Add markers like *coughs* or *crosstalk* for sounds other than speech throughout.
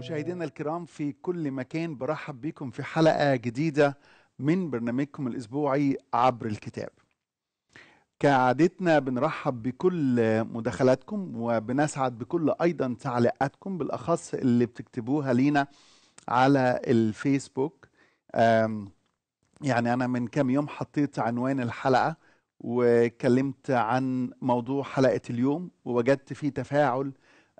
مشاهدينا الكرام في كل مكان برحب بكم في حلقة جديدة من برنامجكم الأسبوعي عبر الكتاب كعادتنا بنرحب بكل مداخلاتكم وبنسعد بكل أيضا تعليقاتكم بالأخص اللي بتكتبوها لينا على الفيسبوك يعني أنا من كام يوم حطيت عنوان الحلقة وكلمت عن موضوع حلقة اليوم ووجدت فيه تفاعل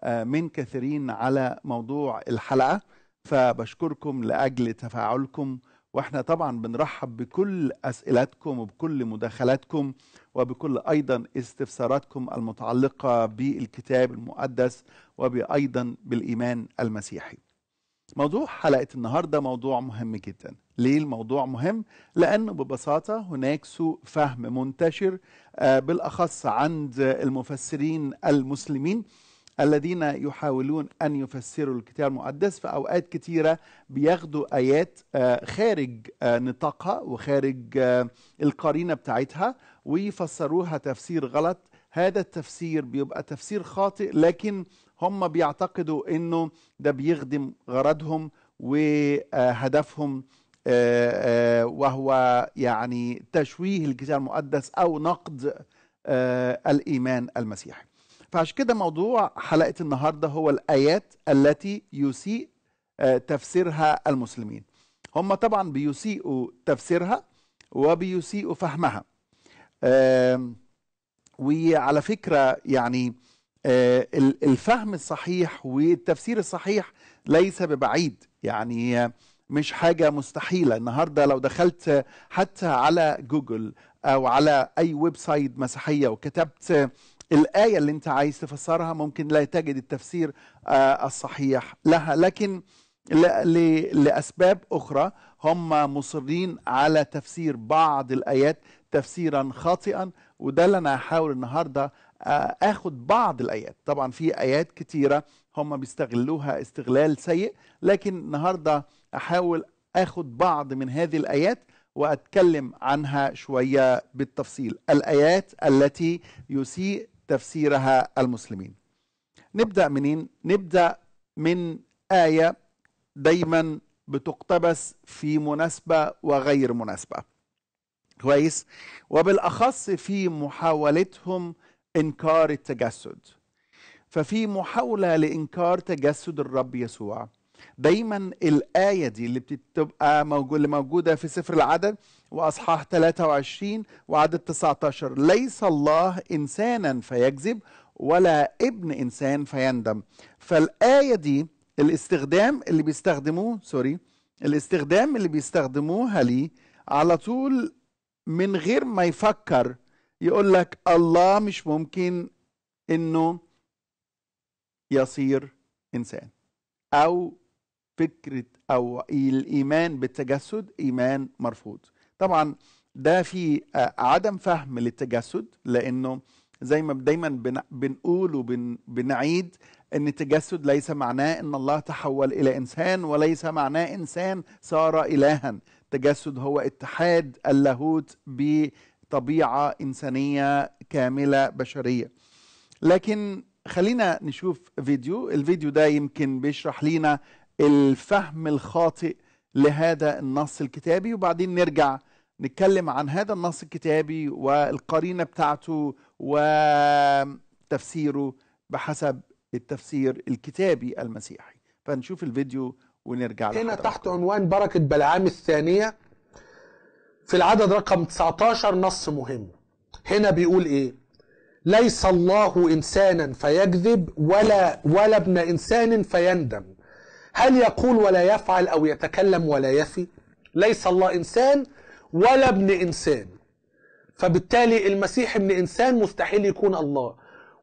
من كثيرين على موضوع الحلقه فبشكركم لاجل تفاعلكم واحنا طبعا بنرحب بكل اسئلتكم وبكل مداخلاتكم وبكل ايضا استفساراتكم المتعلقه بالكتاب المقدس وبايضا بالايمان المسيحي. موضوع حلقه النهارده موضوع مهم جدا. ليه الموضوع مهم؟ لانه ببساطه هناك سوء فهم منتشر آه، بالاخص عند المفسرين المسلمين الذين يحاولون أن يفسروا الكتاب المقدس في أوقات كتيرة بياخدوا آيات آه، خارج آه، نطاقها وخارج آه، القرينة بتاعتها ويفسروها تفسير غلط هذا التفسير بيبقى تفسير خاطئ لكن هم بيعتقدوا انه ده بيخدم غرضهم وهدفهم وهو يعني تشويه الكتاب المقدس او نقد الايمان المسيحي فعشان كده موضوع حلقه النهارده هو الايات التي يسيء آه، تفسيرها المسلمين هم طبعا بيسيئوا تفسيرها وبيسيئوا فهمها وعلى فكره يعني آه، الفهم الصحيح والتفسير الصحيح ليس ببعيد يعني مش حاجه مستحيله النهارده لو دخلت حتى على جوجل او على اي ويب سايت مسيحيه وكتبت الآية اللي أنت عايز تفسرها ممكن لا تجد التفسير آه، الصحيح لها لكن لأسباب أخرى هم مصرين على تفسير بعض الآيات تفسيرا خاطئا وده اللي أنا هحاول النهاردة آه، اخد بعض الايات طبعا في ايات كتيره هم بيستغلوها استغلال سيء لكن النهارده احاول اخد بعض من هذه الايات واتكلم عنها شويه بالتفصيل الايات التي يسيء تفسيرها المسلمين نبدأ منين؟ نبدأ من آية دايما بتقتبس في مناسبة وغير مناسبة كويس؟ وبالأخص في محاولتهم إنكار التجسد ففي محاولة لإنكار تجسد الرب يسوع دايما الآية دي اللي بتبقى موجودة في سفر العدد وأصحاح 23 وعدد 19 ليس الله إنسانا فيكذب ولا ابن إنسان فيندم فالآية دي الاستخدام اللي بيستخدموه سوري الاستخدام اللي بيستخدموها لي على طول من غير ما يفكر يقول لك الله مش ممكن انه يصير انسان او فكره او الايمان بالتجسد ايمان مرفوض طبعا ده في آه، عدم فهم للتجسد لانه زي ما دايما بنقول وبنعيد ان التجسد ليس معناه ان الله تحول الى انسان وليس معناه انسان صار الها التجسد هو اتحاد اللاهوت بطبيعه انسانيه كامله بشريه لكن خلينا نشوف فيديو الفيديو ده يمكن بيشرح لينا الفهم الخاطئ لهذا النص الكتابي وبعدين نرجع نتكلم عن هذا النص الكتابي والقرينه بتاعته وتفسيره بحسب التفسير الكتابي المسيحي فنشوف الفيديو ونرجع هنا تحت عنوان بركه بلعام الثانيه في العدد رقم 19 نص مهم هنا بيقول ايه ليس الله انسانا فيكذب ولا ولا ابن انسان فيندم هل يقول ولا يفعل او يتكلم ولا يفي ليس الله انسان ولا ابن انسان فبالتالي المسيح ابن انسان مستحيل يكون الله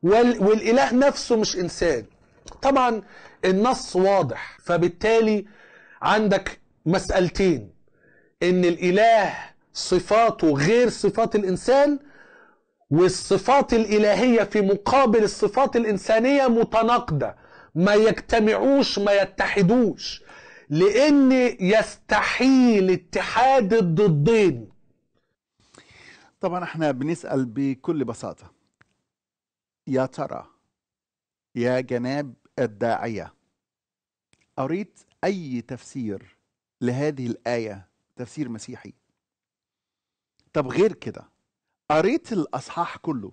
والاله نفسه مش انسان طبعا النص واضح فبالتالي عندك مسألتين ان الاله صفاته غير صفات الانسان والصفات الالهيه في مقابل الصفات الانسانيه متناقضه ما يجتمعوش ما يتحدوش لأن يستحيل اتحاد الضدين طبعا احنا بنسأل بكل بساطة يا ترى يا جناب الداعية قريت أي تفسير لهذه الآية تفسير مسيحي طب غير كده قريت الأصحاح كله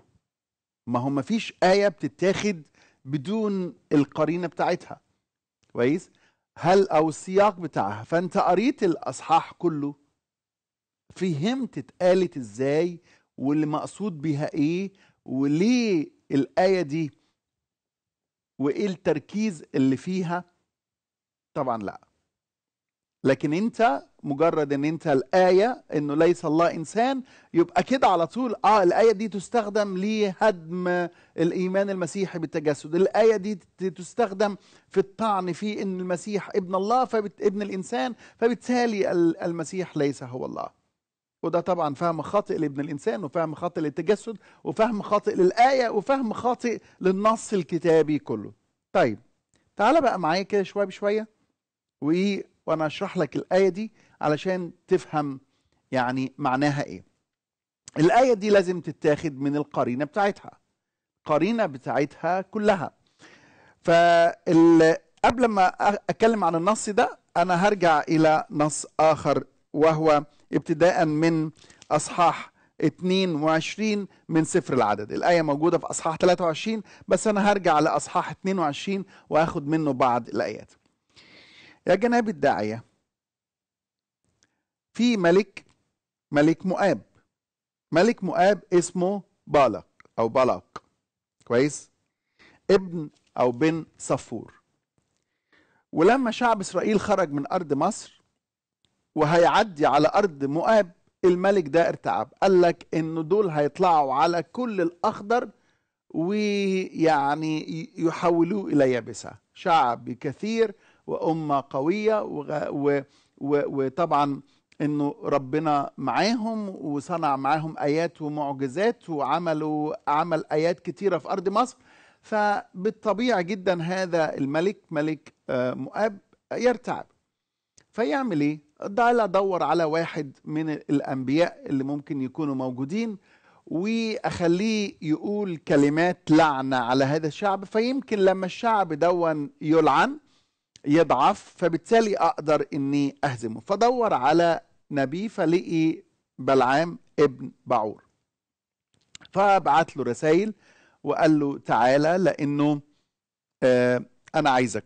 ما هو مفيش آية بتتاخد بدون القرينة بتاعتها كويس؟ هل او السياق بتاعها فانت قريت الاصحاح كله فهمت اتقالت ازاي واللي مقصود بيها ايه وليه الايه دي وايه التركيز اللي فيها طبعا لا لكن انت مجرد ان انت الايه انه ليس الله انسان يبقى كده على طول اه الايه دي تستخدم لهدم الايمان المسيحي بالتجسد الايه دي تستخدم في الطعن في ان المسيح ابن الله فابن الانسان فبالتالي المسيح ليس هو الله وده طبعا فهم خاطئ لابن الانسان وفهم خاطئ للتجسد وفهم خاطئ للايه وفهم خاطئ للنص الكتابي كله طيب تعال بقى معايا كده شويه بشويه وايه وانا اشرح لك الايه دي علشان تفهم يعني معناها ايه الآية دي لازم تتاخد من القرينة بتاعتها قرينة بتاعتها كلها فقبل ما أتكلم عن النص ده أنا هرجع إلى نص آخر وهو ابتداء من أصحاح 22 من سفر العدد الآية موجودة في أصحاح 23 بس أنا هرجع لأصحاح 22 وأخد منه بعض الآيات يا جناب الداعية في ملك ملك مؤاب ملك مؤاب اسمه بالك أو بلاق كويس ابن أو بن صفور ولما شعب إسرائيل خرج من أرض مصر وهيعدي على أرض مؤاب الملك ده ارتعب قال لك إن دول هيطلعوا على كل الأخضر ويعني يحولوه إلى يابسة شعب كثير وأمة قوية وغ... و... و... وطبعا انه ربنا معاهم وصنع معاهم ايات ومعجزات وعملوا عمل ايات كتيره في ارض مصر فبالطبيعي جدا هذا الملك ملك آه، مؤاب يرتعب فيعمل ايه تعالى ادور على واحد من الانبياء اللي ممكن يكونوا موجودين واخليه يقول كلمات لعنه على هذا الشعب فيمكن لما الشعب دون يلعن يضعف فبالتالي اقدر اني اهزمه فدور على نبي فلقي بلعام ابن بعور فبعت له رسائل وقال له تعالى لانه آه انا عايزك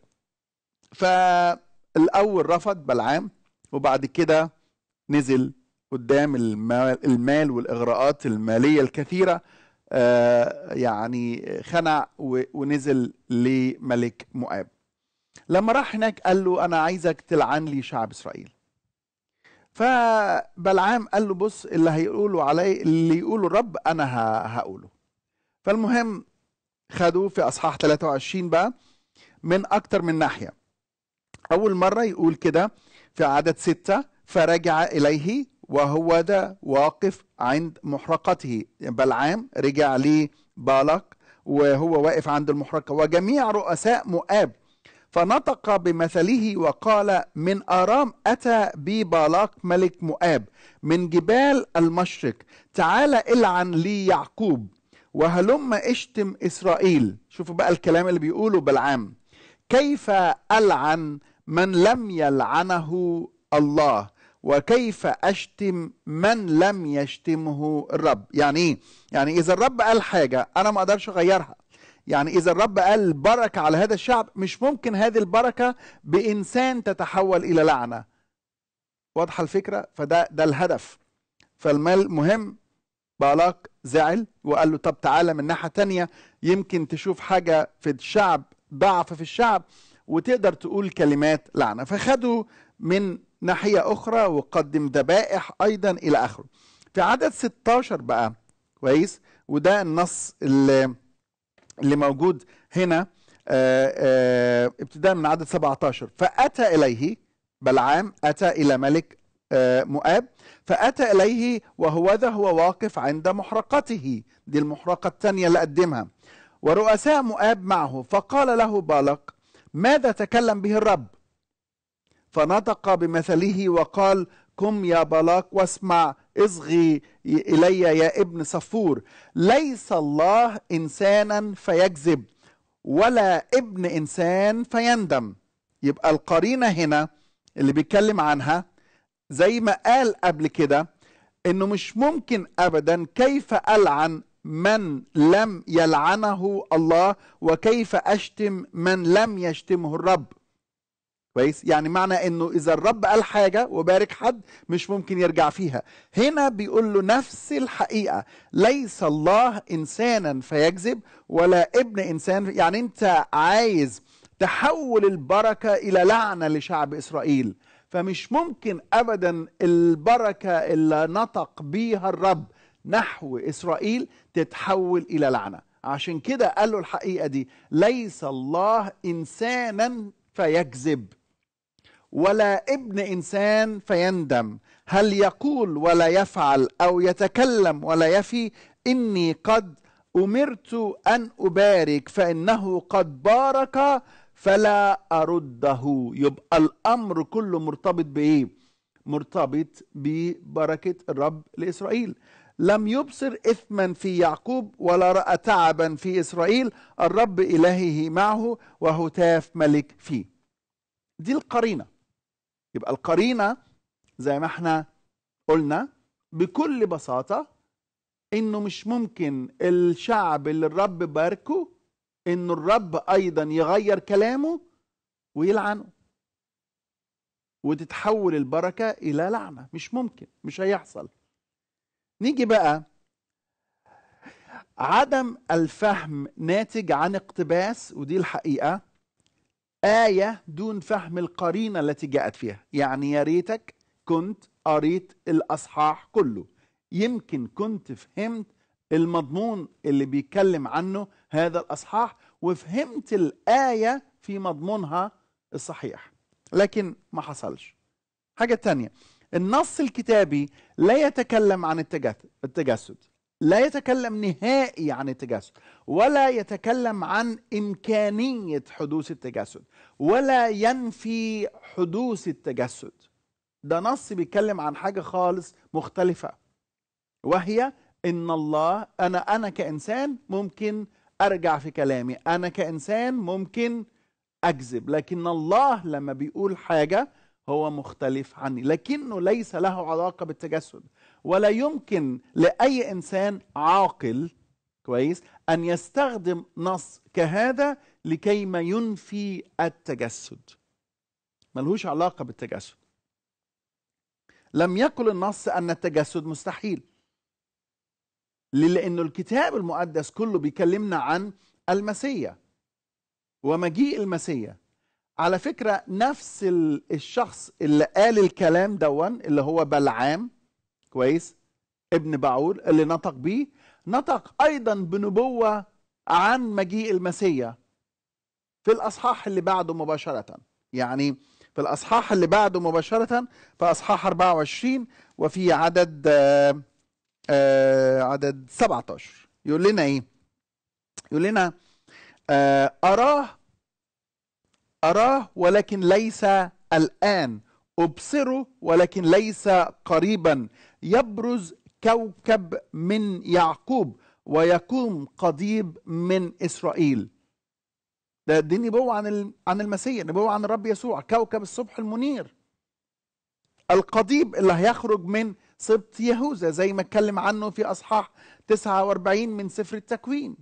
فالاول رفض بلعام وبعد كده نزل قدام المال والاغراءات الماليه الكثيره آه يعني خنع ونزل لملك مؤاب لما راح هناك قال له انا عايزك تلعن لي شعب اسرائيل فبلعام قال له بص اللي هيقولوا علي اللي يقوله الرب انا هقوله فالمهم خدوه في اصحاح 23 بقى من اكتر من ناحيه اول مره يقول كده في عدد ستة فرجع اليه وهو ده واقف عند محرقته بلعام رجع لبالك وهو واقف عند المحرقه وجميع رؤساء مؤاب فنطق بمثله وقال من آرام أتى بي بالاق ملك مؤاب من جبال المشرق تعال إلعن لي يعقوب وهلم اشتم إسرائيل شوفوا بقى الكلام اللي بيقوله بالعام كيف ألعن من لم يلعنه الله وكيف أشتم من لم يشتمه الرب يعني إيه؟ يعني إذا الرب قال حاجة أنا ما أقدرش أغيرها يعني إذا الرب قال بركة على هذا الشعب مش ممكن هذه البركة بإنسان تتحول إلى لعنة واضحة الفكرة فده ده الهدف فالمال مهم بالاك زعل وقال له طب تعالى من ناحية تانية يمكن تشوف حاجة في الشعب ضعف في الشعب وتقدر تقول كلمات لعنة فخدوا من ناحية أخرى وقدم ذبائح أيضا إلى آخره في عدد 16 بقى كويس وده النص اللي اللي موجود هنا آه، آه، ابتداء من عدد 17 فأتى إليه بلعام أتى إلى ملك آه، مؤاب فأتى إليه وهوذا هو واقف عند محرقته دي المحرقة الثانية اللي قدمها ورؤساء مؤاب معه فقال له بالق ماذا تكلم به الرب فنطق بمثله وقال قم يا بلاق واسمع اصغي الي يا ابن صفور ليس الله انسانا فيكذب ولا ابن انسان فيندم يبقى القرينه هنا اللي بيتكلم عنها زي ما قال قبل كده انه مش ممكن ابدا كيف العن من لم يلعنه الله وكيف اشتم من لم يشتمه الرب كويس يعني معنى انه اذا الرب قال حاجه وبارك حد مش ممكن يرجع فيها هنا بيقول له نفس الحقيقه ليس الله انسانا فيكذب ولا ابن انسان يعني انت عايز تحول البركه الى لعنه لشعب اسرائيل فمش ممكن ابدا البركه اللي نطق بيها الرب نحو اسرائيل تتحول الى لعنه عشان كده قال له الحقيقه دي ليس الله انسانا فيكذب ولا ابن انسان فيندم هل يقول ولا يفعل او يتكلم ولا يفي اني قد امرت ان ابارك فانه قد بارك فلا ارده يبقى الامر كله مرتبط بايه مرتبط ببركه الرب لاسرائيل لم يبصر اثما في يعقوب ولا راى تعبا في اسرائيل الرب الهه معه وهتاف ملك فيه دي القرينه يبقى القرينه زي ما احنا قلنا بكل بساطه انه مش ممكن الشعب اللي الرب باركه انه الرب ايضا يغير كلامه ويلعنه وتتحول البركه الى لعنه مش ممكن مش هيحصل نيجي بقى عدم الفهم ناتج عن اقتباس ودي الحقيقه آية دون فهم القرينة التي جاءت فيها يعني يا ريتك كنت قريت الأصحاح كله يمكن كنت فهمت المضمون اللي بيتكلم عنه هذا الأصحاح وفهمت الآية في مضمونها الصحيح لكن ما حصلش حاجة تانية النص الكتابي لا يتكلم عن التجسد لا يتكلم نهائي عن التجسد ولا يتكلم عن إمكانية حدوث التجسد ولا ينفي حدوث التجسد ده نص بيتكلم عن حاجة خالص مختلفة وهي إن الله أنا أنا كإنسان ممكن أرجع في كلامي أنا كإنسان ممكن أكذب لكن الله لما بيقول حاجة هو مختلف عني لكنه ليس له علاقة بالتجسد ولا يمكن لاي انسان عاقل كويس ان يستخدم نص كهذا لكي ما ينفي التجسد ملهوش علاقه بالتجسد لم يقل النص ان التجسد مستحيل لأن الكتاب المقدس كله بيكلمنا عن المسيا ومجيء المسيا على فكرة نفس الشخص اللي قال الكلام دون اللي هو بلعام كويس ابن باعول اللي نطق بيه نطق ايضا بنبوه عن مجيء المسيح في الاصحاح اللي بعده مباشره يعني في الاصحاح اللي بعده مباشره في اصحاح 24 وفي عدد آآ آه، آآ آه، عدد 17 يقول لنا ايه يقول لنا آه، اراه اراه ولكن ليس الان ابصره ولكن ليس قريبا يبرز كوكب من يعقوب ويقوم قضيب من اسرائيل ده دي نبوة عن عن المسيح نبوة عن الرب يسوع كوكب الصبح المنير القضيب اللي هيخرج من سبط يهوذا زي ما اتكلم عنه في اصحاح 49 من سفر التكوين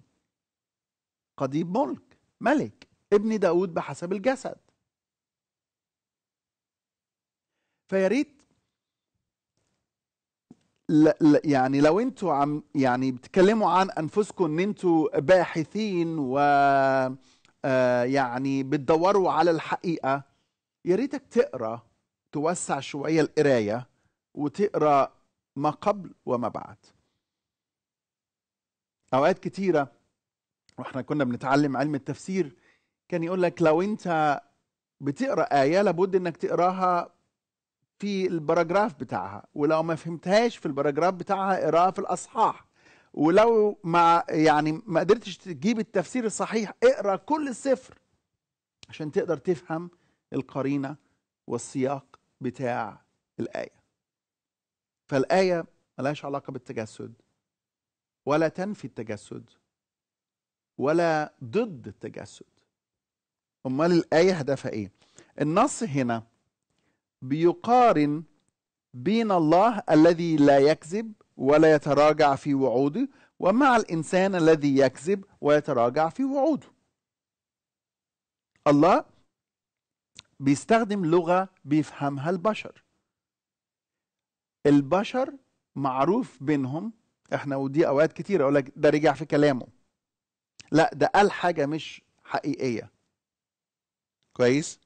قضيب ملك ملك ابن داود بحسب الجسد فياريت لا يعني لو انتوا عم يعني بتتكلموا عن انفسكم ان انتوا باحثين و آه، يعني بتدوروا على الحقيقه يا ريتك تقرا توسع شويه القرايه وتقرا ما قبل وما بعد اوقات كتيره واحنا كنا بنتعلم علم التفسير كان يقول لك لو انت بتقرا ايه لابد انك تقراها في الباراجراف بتاعها ولو ما فهمتهاش في الباراجراف بتاعها اقراها في الاصحاح ولو ما يعني ما قدرتش تجيب التفسير الصحيح اقرا كل السفر عشان تقدر تفهم القرينه والسياق بتاع الايه فالايه ملهاش علاقه بالتجسد ولا تنفي التجسد ولا ضد التجسد امال الايه هدفها ايه النص هنا بيقارن بين الله الذي لا يكذب ولا يتراجع في وعوده ومع الإنسان الذي يكذب ويتراجع في وعوده الله بيستخدم لغة بيفهمها البشر البشر معروف بينهم احنا ودي اوقات كتير اقول لك ده رجع في كلامه لا ده قال حاجه مش حقيقيه كويس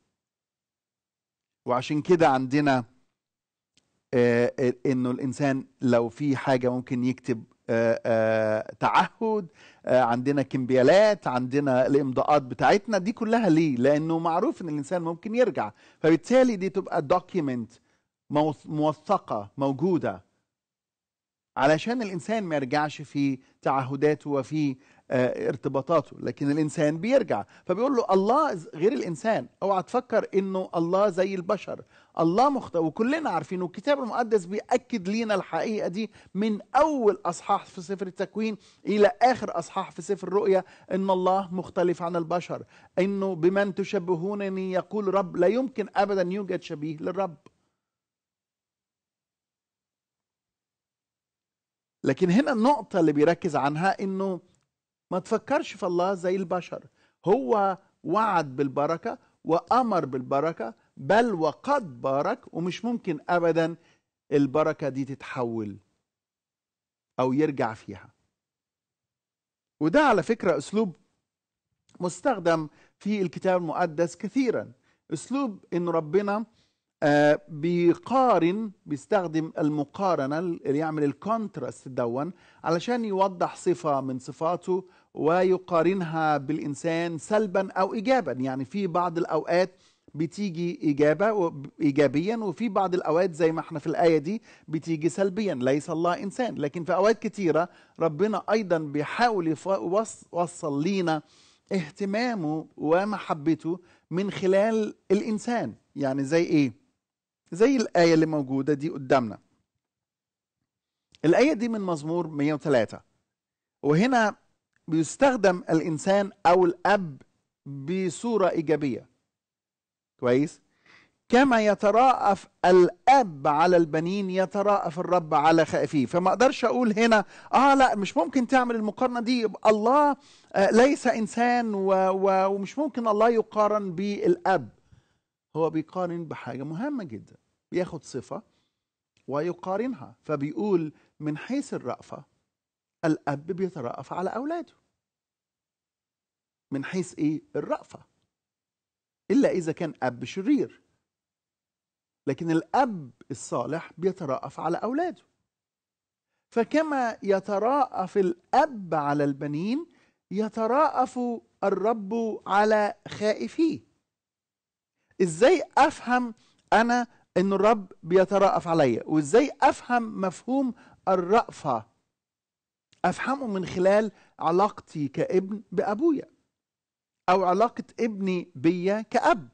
وعشان كده عندنا آه، آه، انه الانسان لو في حاجه ممكن يكتب آه، تعهد عندنا كمبيالات عندنا الامضاءات بتاعتنا دي كلها ليه لانه معروف ان الانسان ممكن يرجع فبالتالي دي تبقى دوكيمنت موثقه موجوده علشان الانسان ما يرجعش في تعهداته وفي آه، ارتباطاته لكن الانسان بيرجع فبيقول له الله غير الانسان اوعى تفكر انه الله زي البشر الله مخت وكلنا عارفين والكتاب المقدس بيأكد لينا الحقيقة دي من أول أصحاح في سفر التكوين إلى آخر أصحاح في سفر الرؤيا إن الله مختلف عن البشر إنه بمن تشبهونني يقول رب لا يمكن أبدا يوجد شبيه للرب لكن هنا النقطة اللي بيركز عنها إنه ما تفكرش في الله زي البشر هو وعد بالبركة وأمر بالبركة بل وقد بارك ومش ممكن أبدا البركة دي تتحول أو يرجع فيها وده على فكرة أسلوب مستخدم في الكتاب المقدس كثيرا أسلوب إن ربنا آه، بيقارن بيستخدم المقارنة اللي يعمل الكونتراست دون علشان يوضح صفة من صفاته ويقارنها بالإنسان سلبا أو إيجابا يعني في بعض الأوقات بتيجي إجابة إيجابيا وفي بعض الأوقات زي ما احنا في الآية دي بتيجي سلبيا ليس الله إنسان لكن في أوقات كتيرة ربنا أيضا بيحاول يوصل لينا اهتمامه ومحبته من خلال الإنسان يعني زي إيه؟ زي الآية اللي موجودة دي قدامنا الآية دي من مزمور 103 وهنا بيستخدم الانسان او الاب بصوره ايجابيه كويس كما يتراءف الاب على البنين يتراءف الرب على خائفيه فما اقدرش اقول هنا اه لا مش ممكن تعمل المقارنه دي الله آه، ليس انسان و و ومش ممكن الله يقارن بالاب هو بيقارن بحاجه مهمه جدا بياخد صفه ويقارنها فبيقول من حيث الرأفة الأب بيترأف على أولاده من حيث إيه؟ الرأفة إلا إذا كان أب شرير لكن الأب الصالح بيترأف على أولاده فكما يترأف الأب على البنين يترأف الرب على خائفيه إزاي أفهم أنا أن الرب بيترأف عليا وإزاي أفهم مفهوم الرأفة افهمه من خلال علاقتي كابن بابويا او علاقه ابني بيا كاب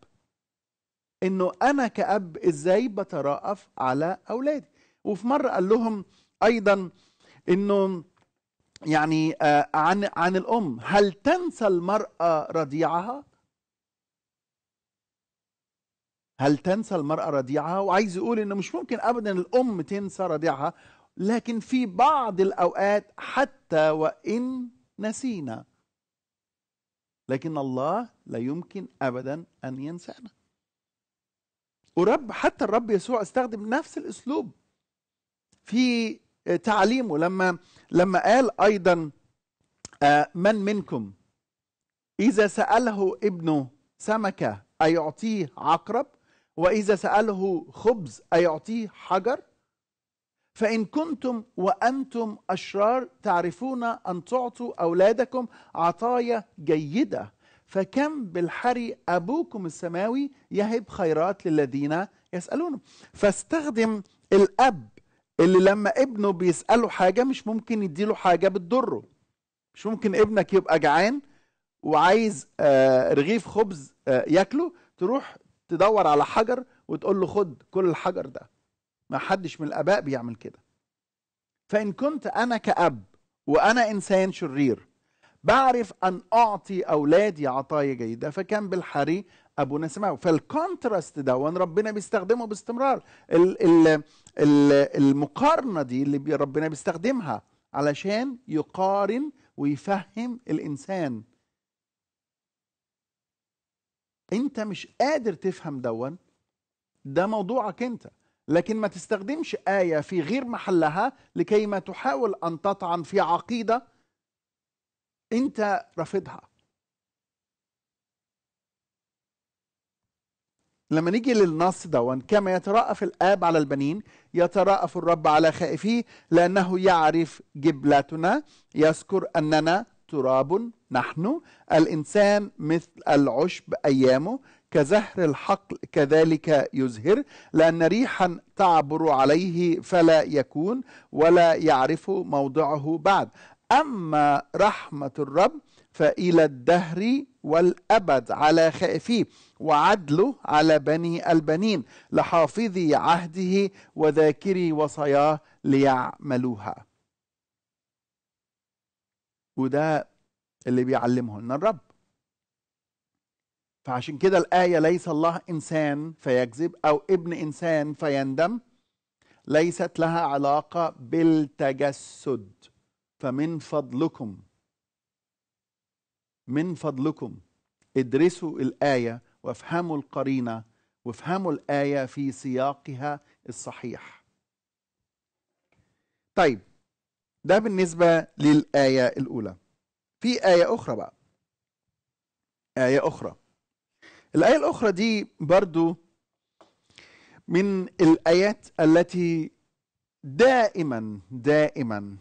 انه انا كاب ازاي بتراءف على اولادي وفي مره قال لهم ايضا انه يعني آه عن عن الام هل تنسى المراه رضيعها هل تنسى المرأة رضيعها؟ وعايز يقول إنه مش ممكن أبدا الأم تنسى رضيعها لكن في بعض الأوقات حتى وإن نسينا لكن الله لا يمكن أبدا أن ينسانا ورب حتى الرب يسوع استخدم نفس الأسلوب في تعليمه لما لما قال أيضا آه، من منكم إذا سأله ابنه سمكة أيعطيه عقرب وإذا سأله خبز أيعطيه حجر فإن كنتم وأنتم أشرار تعرفون أن تعطوا أولادكم عطايا جيدة فكم بالحري أبوكم السماوي يهب خيرات للذين يسألونه فاستخدم الأب اللي لما ابنه بيسأله حاجة مش ممكن يديله حاجة بتضره مش ممكن ابنك يبقى جعان وعايز آه، رغيف خبز آه، ياكله تروح تدور على حجر وتقول له خد كل الحجر ده ما حدش من الآباء بيعمل كده فإن كنت أنا كأب وأنا إنسان شرير بعرف أن أعطي أولادي عطايا جيدة فكان بالحري أبونا سمعه فالكونتراست ده وأن ربنا بيستخدمه باستمرار الـ الـ الـ المقارنة دي اللي ربنا بيستخدمها علشان يقارن ويفهم الإنسان انت مش قادر تفهم دون ده موضوعك انت لكن ما تستخدمش آية في غير محلها لكي ما تحاول أن تطعن في عقيدة أنت رافضها لما نيجي للنص دون كما يترأف الآب على البنين يترأف الرب على خائفيه لأنه يعرف جبلتنا يذكر أننا تراب نحن الإنسان مثل العشب أيامه كزهر الحقل كذلك يزهر لأن ريحا تعبر عليه فلا يكون ولا يعرف موضعه بعد أما رحمة الرب فإلى الدهر والأبد على خائفيه وعدله على بني البنين لحافظي عهده وذاكري وصاياه ليعملوها وده اللي بيعلمه لنا الرب فعشان كده الآية ليس الله إنسان فيكذب أو ابن إنسان فيندم ليست لها علاقة بالتجسد فمن فضلكم من فضلكم ادرسوا الآية وافهموا القرينة وافهموا الآية في سياقها الصحيح طيب ده بالنسبة للآية الأولى في آية أخرى بقى آية أخرى الآية الأخرى دي برضو من الآيات التي دائما دائما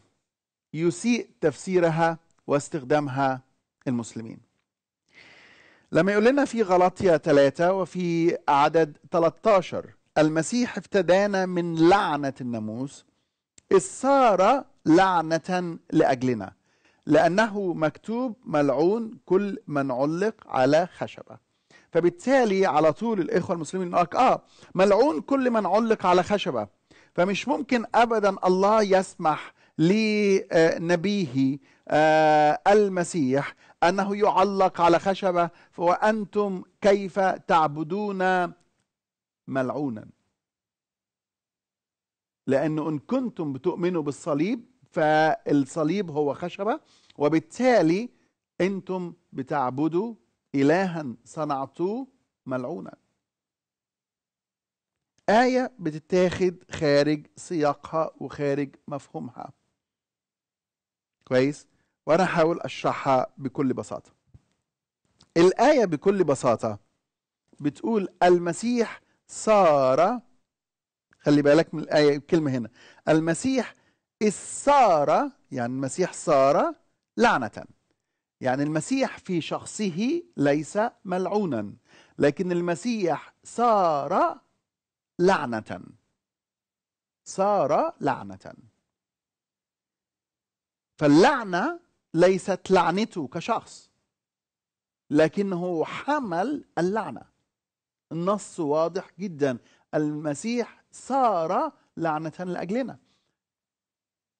يسيء تفسيرها واستخدامها المسلمين لما يقول لنا في غلطية ثلاثة وفي عدد 13 المسيح افتدانا من لعنة الناموس صار لعنة لأجلنا لأنه مكتوب ملعون كل من علق على خشبة فبالتالي على طول الإخوة المسلمين آه ملعون كل من علق على خشبة فمش ممكن أبدا الله يسمح لنبيه آه، المسيح أنه يعلق على خشبة وأنتم كيف تعبدون ملعونا لأنه إن كنتم بتؤمنوا بالصليب فالصليب هو خشبة وبالتالي أنتم بتعبدوا إلها صنعتوه ملعونا آية بتتاخد خارج سياقها وخارج مفهومها كويس وأنا هحاول أشرحها بكل بساطة الآية بكل بساطة بتقول المسيح صار خلي بالك من الآية الكلمة هنا المسيح السارة يعني المسيح صار لعنة يعني المسيح في شخصه ليس ملعونا لكن المسيح صار لعنة صار لعنة فاللعنة ليست لعنته كشخص لكنه حمل اللعنة النص واضح جدا المسيح صار لعنة لأجلنا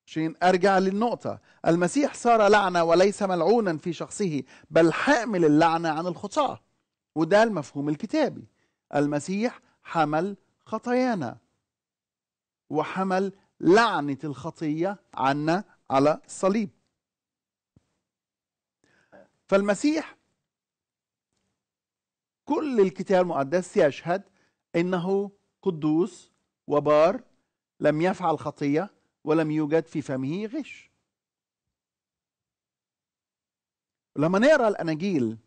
شين أرجع للنقطة المسيح صار لعنة وليس ملعونا في شخصه بل حامل اللعنة عن الخطاة وده المفهوم الكتابي المسيح حمل خطايانا وحمل لعنة الخطية عنا على الصليب فالمسيح كل الكتاب المقدس يشهد انه قدوس وبار لم يفعل خطيه ولم يوجد في فمه غش لما نقرا الاناجيل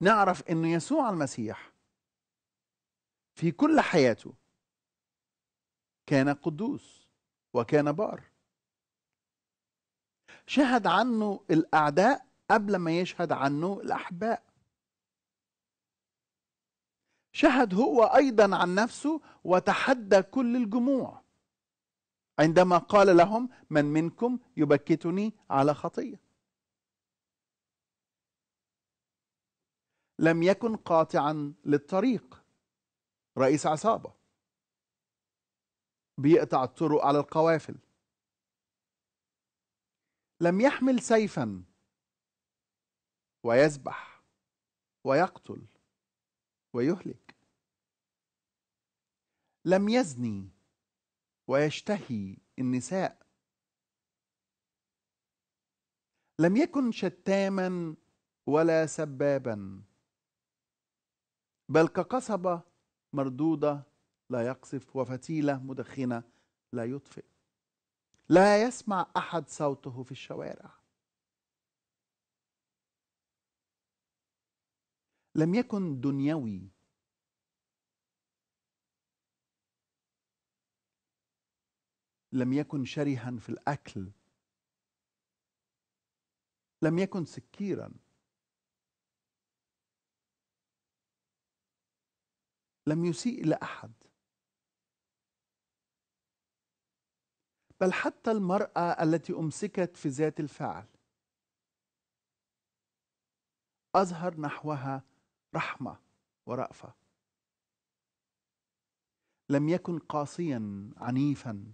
نعرف ان يسوع المسيح في كل حياته كان قدوس وكان بار شهد عنه الاعداء قبل ما يشهد عنه الاحباء شهد هو ايضا عن نفسه وتحدى كل الجموع عندما قال لهم من منكم يبكتني على خطية لم يكن قاطعا للطريق رئيس عصابة بيقطع الطرق على القوافل لم يحمل سيفا ويذبح ويقتل ويهلك لم يزني ويشتهي النساء لم يكن شتاما ولا سبابا بل كقصبه مردوده لا يقصف وفتيله مدخنه لا يطفئ لا يسمع احد صوته في الشوارع لم يكن دنيوي لم يكن شرهًا في الأكل لم يكن سكيرًا لم يسيء إلى أحد بل حتى المرأة التي أمسكت في ذات الفعل أظهر نحوها رحمة ورأفة لم يكن قاسيا عنيفا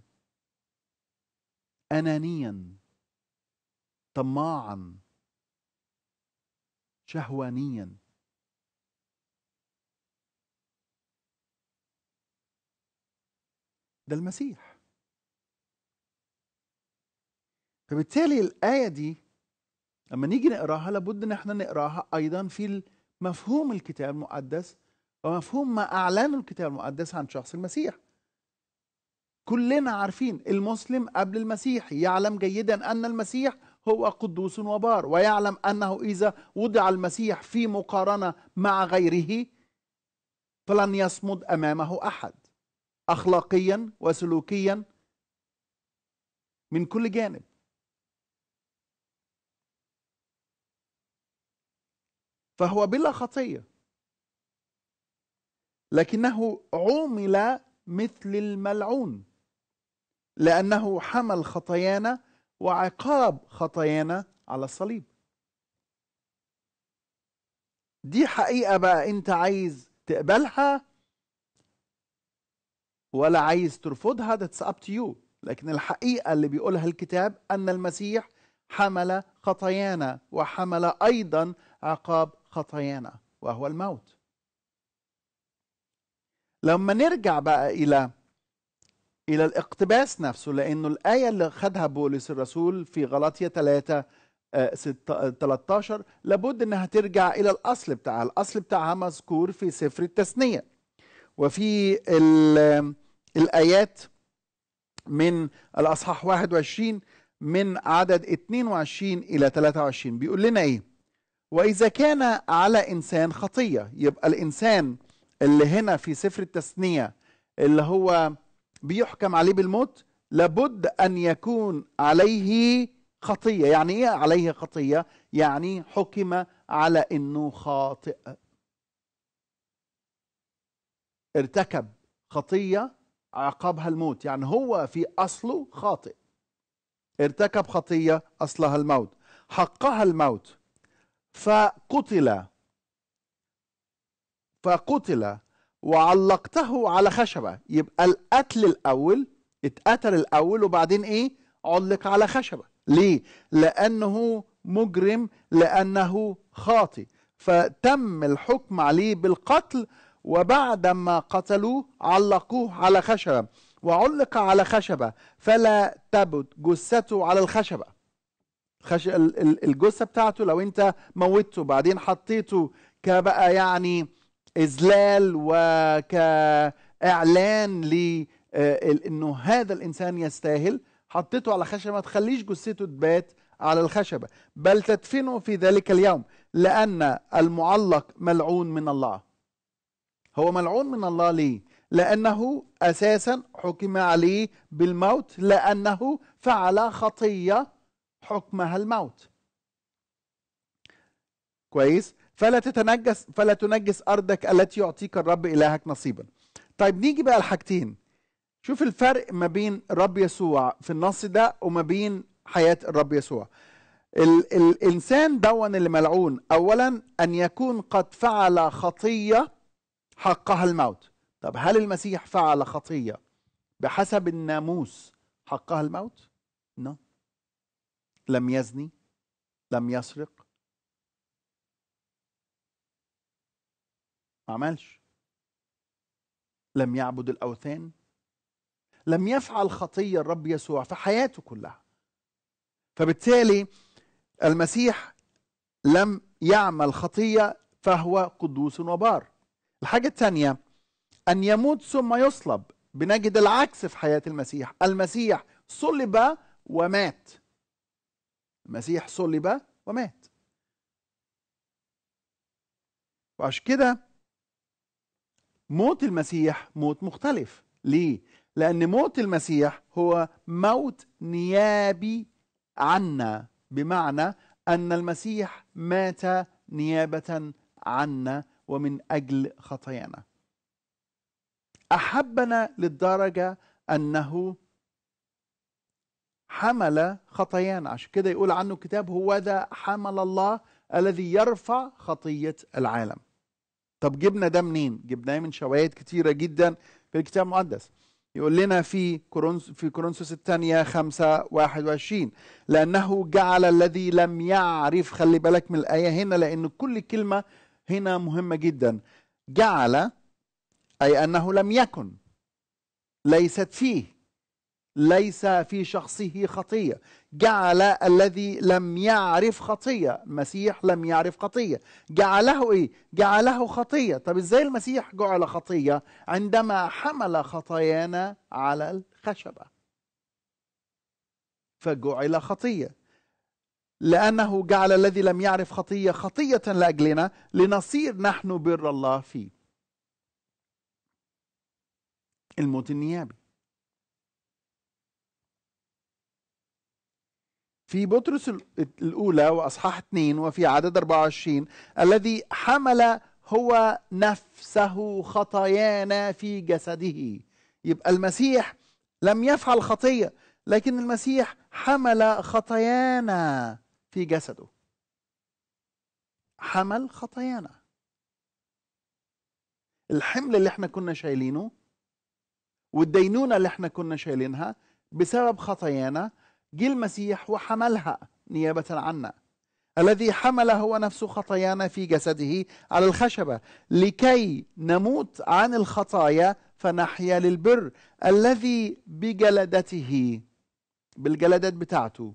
أنانيا طماعا شهوانيا ده المسيح فبالتالي الآية دي لما نيجي نقراها لابد ان احنا نقراها ايضا في مفهوم الكتاب المقدس ومفهوم ما اعلنه الكتاب المقدس عن شخص المسيح كلنا عارفين المسلم قبل المسيح يعلم جيدا أن المسيح هو قدوس وبار ويعلم أنه إذا وضع المسيح في مقارنة مع غيره فلن يصمد أمامه أحد أخلاقيا وسلوكيا من كل جانب فهو بلا خطيه لكنه عومل مثل الملعون لأنه حمل خطايانا وعقاب خطايانا على الصليب دي حقيقة بقى أنت عايز تقبلها ولا عايز ترفضها that's up to you لكن الحقيقة اللي بيقولها الكتاب أن المسيح حمل خطايانا وحمل أيضا عقاب خطايانا وهو الموت لما نرجع بقى إلى إلى الاقتباس نفسه لأنه الآية اللي خدها بولس الرسول في غلاطية 3 13 لابد انها ترجع الى الاصل بتاعها الاصل بتاعها مذكور في سفر التثنيه وفي الايات من الاصحاح 21 من عدد 22 الى 23 بيقول لنا ايه واذا كان على انسان خطيه يبقى الانسان اللي هنا في سفر التثنيه اللي هو بيحكم عليه بالموت لابد أن يكون عليه خطية يعني إيه عليه خطية يعني حكم على أنه خاطئ ارتكب خطية عقابها الموت يعني هو في أصله خاطئ ارتكب خطية أصلها الموت حقها الموت فقتل فقتل وعلقته على خشبة يبقى القتل الأول اتقتل الأول وبعدين إيه علق على خشبة ليه؟ لأنه مجرم لأنه خاطي فتم الحكم عليه بالقتل وبعد ما قتلوه علقوه على خشبة وعلق على خشبة فلا تبت جثته على الخشبة خش... الجثة بتاعته لو انت موته بعدين حطيته كبقى يعني كاذلال وكاعلان ل آه، انه هذا الانسان يستاهل حطيته على خشبه ما تخليش جثته تبات على الخشبه بل تدفنه في ذلك اليوم لان المعلق ملعون من الله هو ملعون من الله ليه لانه اساسا حكم عليه بالموت لانه فعل خطيه حكمها الموت كويس فلا تتنجس فلا تنجس أرضك التي يعطيك الرب إلهك نصيبا طيب نيجي بقى لحاجتين. شوف الفرق ما بين الرب يسوع في النص ده وما بين حياة الرب يسوع ال الإنسان دون اللي ملعون أولا أن يكون قد فعل خطية حقها الموت طب هل المسيح فعل خطية بحسب الناموس حقها الموت؟ نو لم يزني لم يسرق ما عملش لم يعبد الأوثان لم يفعل خطية الرب يسوع في حياته كلها فبالتالي المسيح لم يعمل خطية فهو قدوس وبار الحاجة الثانية أن يموت ثم يصلب بنجد العكس في حياة المسيح المسيح صلب ومات المسيح صلب ومات وعشان كده موت المسيح موت مختلف ليه؟ لأن موت المسيح هو موت نيابي عنا بمعنى أن المسيح مات نيابة عنا ومن أجل خطايانا أحبنا للدرجة أنه حمل خطايانا عشان كده يقول عنه الكتاب هو ذا حمل الله الذي يرفع خطية العالم طب جبنا ده منين؟ جبناه من شواهد كتيره جدا في الكتاب المقدس. يقول لنا في كورنثوس في كورنثوس الثانيه 5 21 لانه جعل الذي لم يعرف خلي بالك من الايه هنا لان كل كلمه هنا مهمه جدا جعل اي انه لم يكن ليست فيه ليس في شخصه خطية جعل الذي لم يعرف خطية المسيح لم يعرف خطية جعله إيه؟ جعله خطية طب إزاي المسيح جعل خطية عندما حمل خطايانا على الخشبة فجعل خطية لأنه جعل الذي لم يعرف خطية خطية لأجلنا لنصير نحن بر الله فيه الموت النيابي في بطرس الأولى وأصحاح 2 وفي عدد 24 الذي حمل هو نفسه خطايانا في جسده يبقى المسيح لم يفعل خطية لكن المسيح حمل خطايانا في جسده حمل خطايانا الحمل اللي احنا كنا شايلينه والدينونة اللي احنا كنا شايلينها بسبب خطايانا جه المسيح وحملها نيابة عنا الذي حمل هو نفسه خطايانا في جسده على الخشبة لكي نموت عن الخطايا فنحيا للبر الذي بجلدته بالجلدات بتاعته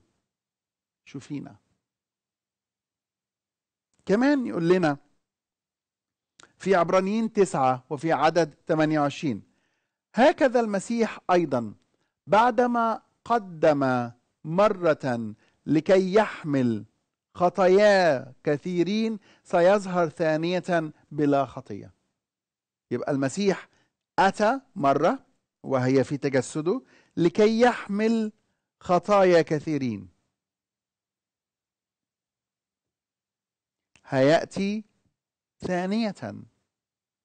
شوفينا كمان يقول لنا في عبرانيين تسعة وفي عدد 28 هكذا المسيح أيضا بعدما قدم مرة لكي يحمل خطايا كثيرين سيظهر ثانية بلا خطية يبقى المسيح أتى مرة وهي في تجسده لكي يحمل خطايا كثيرين هيأتي ثانية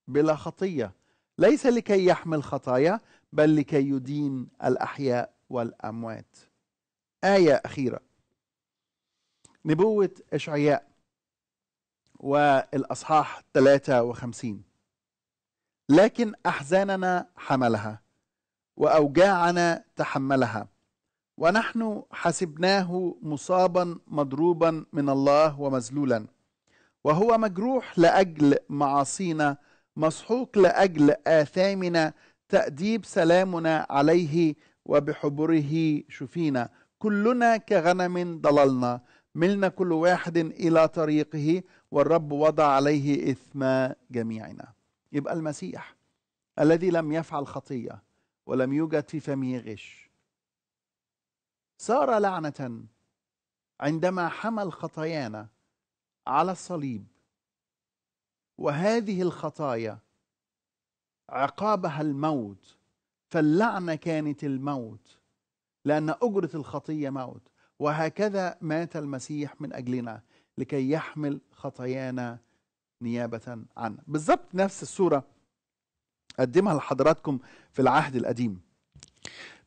بلا خطية ليس لكي يحمل خطايا بل لكي يدين الأحياء والأموات آية أخيرة نبوة إشعياء والأصحاح 53 لكن أحزاننا حملها وأوجاعنا تحملها ونحن حسبناه مصابا مضروبا من الله ومذلولا وهو مجروح لأجل معاصينا مسحوق لأجل آثامنا تأديب سلامنا عليه وبحبره شفينا كلنا كغنم ضللنا ملنا كل واحد إلى طريقه والرب وضع عليه إثم جميعنا يبقى المسيح الذي لم يفعل خطية ولم يوجد في فمه غش صار لعنة عندما حمل خطايانا على الصليب وهذه الخطايا عقابها الموت فاللعنة كانت الموت لأن أجرة الخطية موت وهكذا مات المسيح من أجلنا لكي يحمل خطايانا نيابة عنا بالضبط نفس الصورة أقدمها لحضراتكم في العهد القديم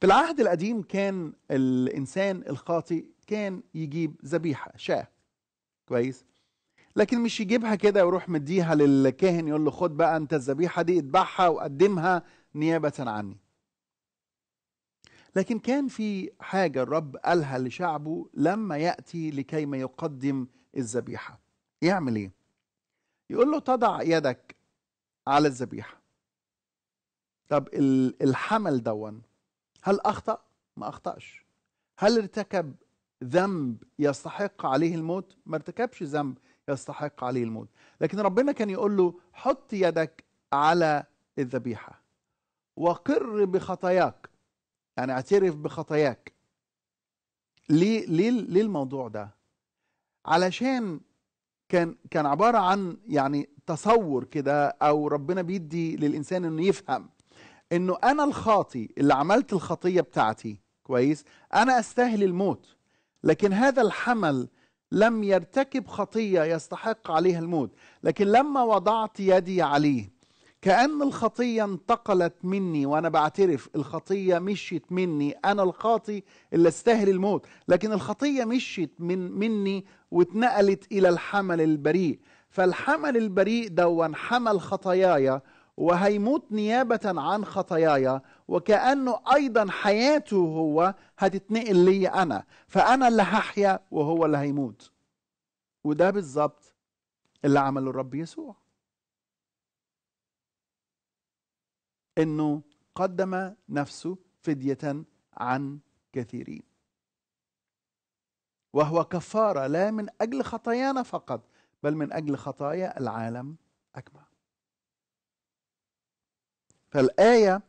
في العهد القديم كان الإنسان الخاطئ كان يجيب ذبيحة شاة كويس لكن مش يجيبها كده ويروح مديها للكاهن يقول له خد بقى انت الذبيحه دي اتبعها وقدمها نيابه عني لكن كان في حاجة الرب قالها لشعبه لما يأتي لكيما يقدم الذبيحة يعمل ايه؟ يقول له تضع يدك على الذبيحة طب الحمل دون هل أخطأ؟ ما أخطأش هل ارتكب ذنب يستحق عليه الموت؟ ما ارتكبش ذنب يستحق عليه الموت لكن ربنا كان يقول له حط يدك على الذبيحة وقر بخطاياك يعني اعترف بخطاياك ليه ليه ليه الموضوع ده علشان كان كان عباره عن يعني تصور كده او ربنا بيدي للانسان انه يفهم انه انا الخاطي اللي عملت الخطيه بتاعتي كويس انا استاهل الموت لكن هذا الحمل لم يرتكب خطيه يستحق عليها الموت لكن لما وضعت يدي عليه كأن الخطية انتقلت مني وأنا بعترف الخطية مشيت مني أنا الخاطي اللي استاهل الموت لكن الخطية مشيت من مني واتنقلت إلى الحمل البريء فالحمل البريء دون حمل خطاياي وهيموت نيابة عن خطاياي وكأنه أيضا حياته هو هتتنقل لي أنا فأنا اللي هحيا وهو اللي هيموت وده بالظبط اللي عمله الرب يسوع انه قدم نفسه فديه عن كثيرين وهو كفاره لا من اجل خطايانا فقط بل من اجل خطايا العالم اجمع فالايه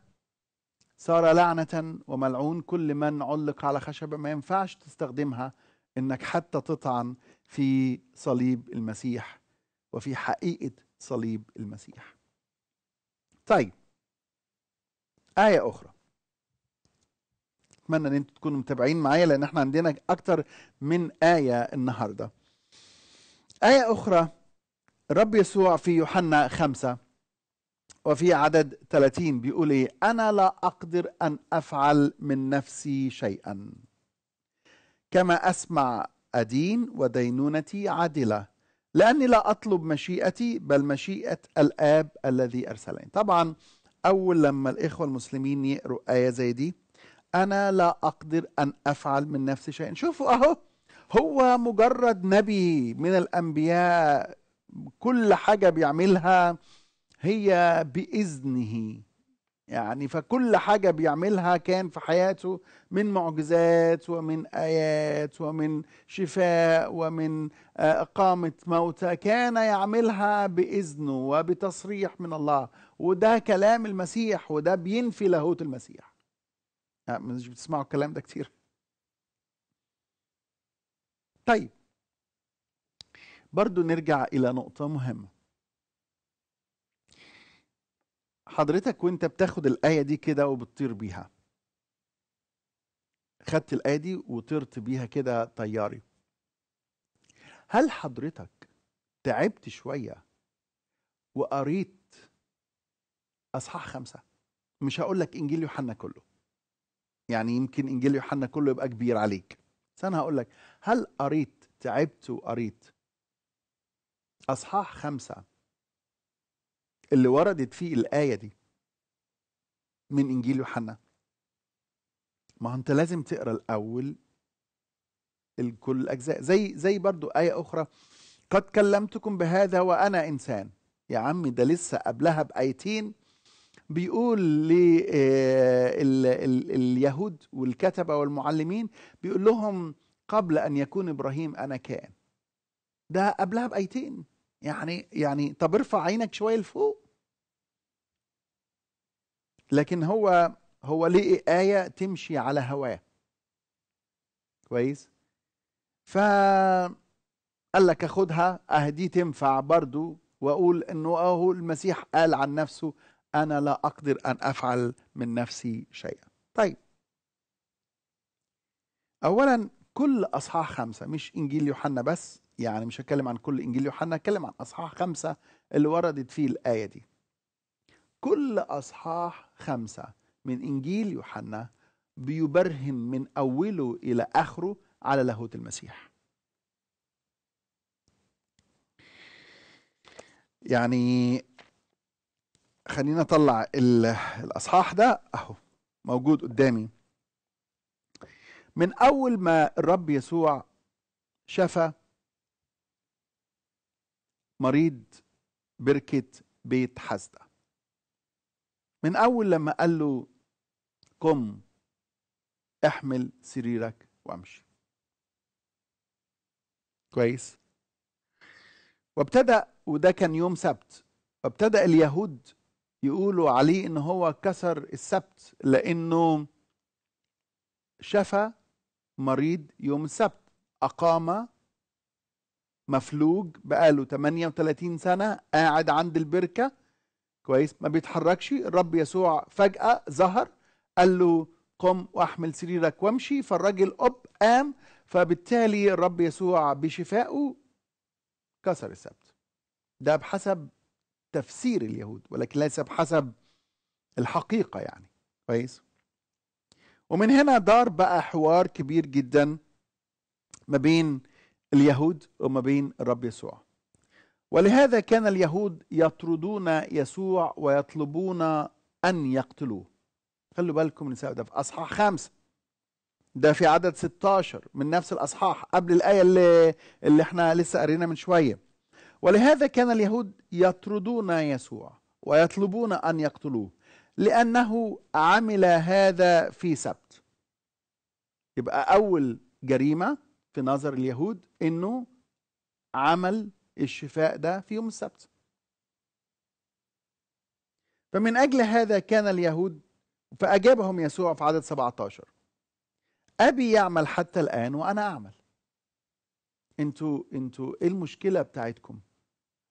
صار لعنه وملعون كل من علق على خشبه ما ينفعش تستخدمها انك حتى تطعن في صليب المسيح وفي حقيقه صليب المسيح طيب آية أخرى أتمنى إن أنتم تكونوا متابعين معايا لأن إحنا عندنا أكتر من آية النهاردة آية أخرى الرب يسوع في يوحنا خمسة وفي عدد 30 بيقول إيه أنا لا أقدر أن أفعل من نفسي شيئا كما أسمع أدين ودينونتي عادلة لأني لا أطلب مشيئتي بل مشيئة الآب الذي أرسلني طبعا أول لما الإخوة المسلمين يقروا آية زي دي أنا لا أقدر أن أفعل من نفسي شيئا شوفوا أهو هو مجرد نبي من الأنبياء كل حاجة بيعملها هي بإذنه يعني فكل حاجة بيعملها كان في حياته من معجزات ومن آيات ومن شفاء ومن آه، إقامة موتى كان يعملها بإذنه وبتصريح من الله وده كلام المسيح وده بينفي لاهوت المسيح آه، مش بتسمعوا الكلام ده كتير طيب برضو نرجع إلى نقطة مهمة حضرتك وانت بتاخد الآية دي كده وبتطير بيها خدت الآية دي وطرت بيها كده طياري هل حضرتك تعبت شوية وقريت اصحاح خمسة مش هقول لك انجيل يوحنا كله يعني يمكن انجيل يوحنا كله يبقى كبير عليك بس انا هقول لك هل قريت تعبت وقريت اصحاح خمسة اللي وردت فيه الايه دي من انجيل يوحنا ما انت لازم تقرا الاول كل الاجزاء زي زي برضو ايه اخرى قد كلمتكم بهذا وانا انسان يا عم ده لسه قبلها بايتين بيقول لليهود آه، والكتبة والمعلمين بيقول لهم قبل أن يكون إبراهيم أنا كائن ده قبلها بآيتين يعني يعني طب ارفع عينك شوية لفوق لكن هو هو ليه آية تمشي على هواه كويس ف قال لك خدها اهدي تنفع برضو واقول انه اهو المسيح قال عن نفسه أنا لا أقدر أن أفعل من نفسي شيئا طيب أولا كل أصحاح خمسة مش إنجيل يوحنا بس يعني مش هتكلم عن كل إنجيل يوحنا هتكلم عن أصحاح خمسة اللي وردت فيه الآية دي كل أصحاح خمسة من إنجيل يوحنا بيبرهن من أوله إلى آخره على لاهوت المسيح يعني خلينا اطلع الاصحاح ده اهو موجود قدامي من اول ما الرب يسوع شفى مريض بركه بيت حسده من اول لما قال له قم احمل سريرك وامشي كويس وابتدأ وده كان يوم سبت وابتدأ اليهود يقولوا عليه ان هو كسر السبت لانه شفى مريض يوم السبت اقام مفلوج بقاله 38 سنه قاعد عند البركه كويس ما بيتحركش الرب يسوع فجاه ظهر قال له قم واحمل سريرك وامشي فالراجل اب قام فبالتالي الرب يسوع بشفائه كسر السبت ده بحسب تفسير اليهود ولكن ليس بحسب الحقيقة يعني كويس ومن هنا دار بقى حوار كبير جدا ما بين اليهود وما بين الرب يسوع ولهذا كان اليهود يطردون يسوع ويطلبون أن يقتلوه خلوا بالكم من ده في أصحاح خمسة ده في عدد 16 من نفس الأصحاح قبل الآية اللي, اللي احنا لسه قرينا من شوية ولهذا كان اليهود يطردون يسوع ويطلبون أن يقتلوه لأنه عمل هذا في سبت يبقى أول جريمة في نظر اليهود أنه عمل الشفاء ده في يوم السبت فمن أجل هذا كان اليهود فأجابهم يسوع في عدد 17 أبي يعمل حتى الآن وأنا أعمل انتوا انتوا ايه المشكلة بتاعتكم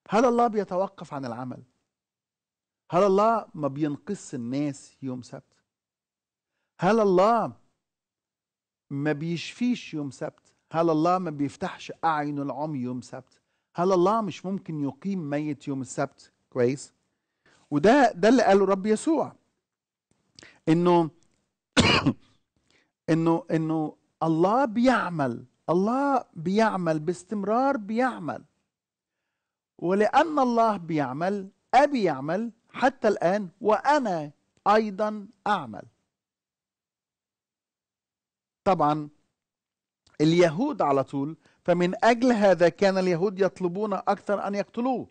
هل الله بيتوقف عن العمل هل الله ما بينقص الناس يوم سبت هل الله ما بيشفيش يوم سبت هل الله ما بيفتحش أعين العمي يوم سبت هل الله مش ممكن يقيم ميت يوم السبت كويس وده ده اللي قاله رب يسوع انه *coughs* انه انه الله بيعمل الله بيعمل باستمرار بيعمل ولأن الله بيعمل أبي يعمل حتى الآن وأنا أيضا أعمل طبعا اليهود على طول فمن أجل هذا كان اليهود يطلبون أكثر أن يقتلوه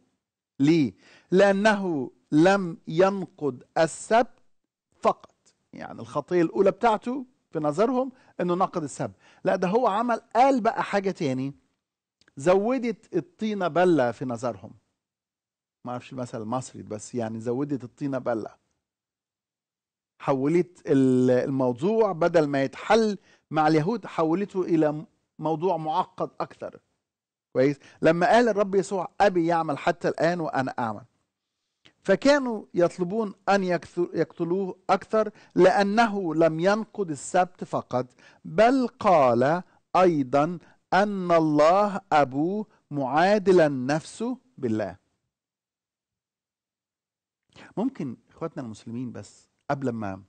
ليه؟ لأنه لم ينقض السبت فقط يعني الخطية الأولى بتاعته في نظرهم أنه نقض السبت لا ده هو عمل قال بقى حاجة تاني زودت الطينة بلة في نظرهم ما اعرفش المثل المصري بس يعني زودت الطينة بلة حولت الموضوع بدل ما يتحل مع اليهود حولته إلى موضوع معقد أكثر كويس لما قال الرب يسوع أبي يعمل حتى الآن وأنا أعمل فكانوا يطلبون أن يقتلوه أكثر لأنه لم ينقض السبت فقط بل قال أيضا أن الله أبوه معادلا نفسه بالله ممكن إخواتنا المسلمين بس قبل ما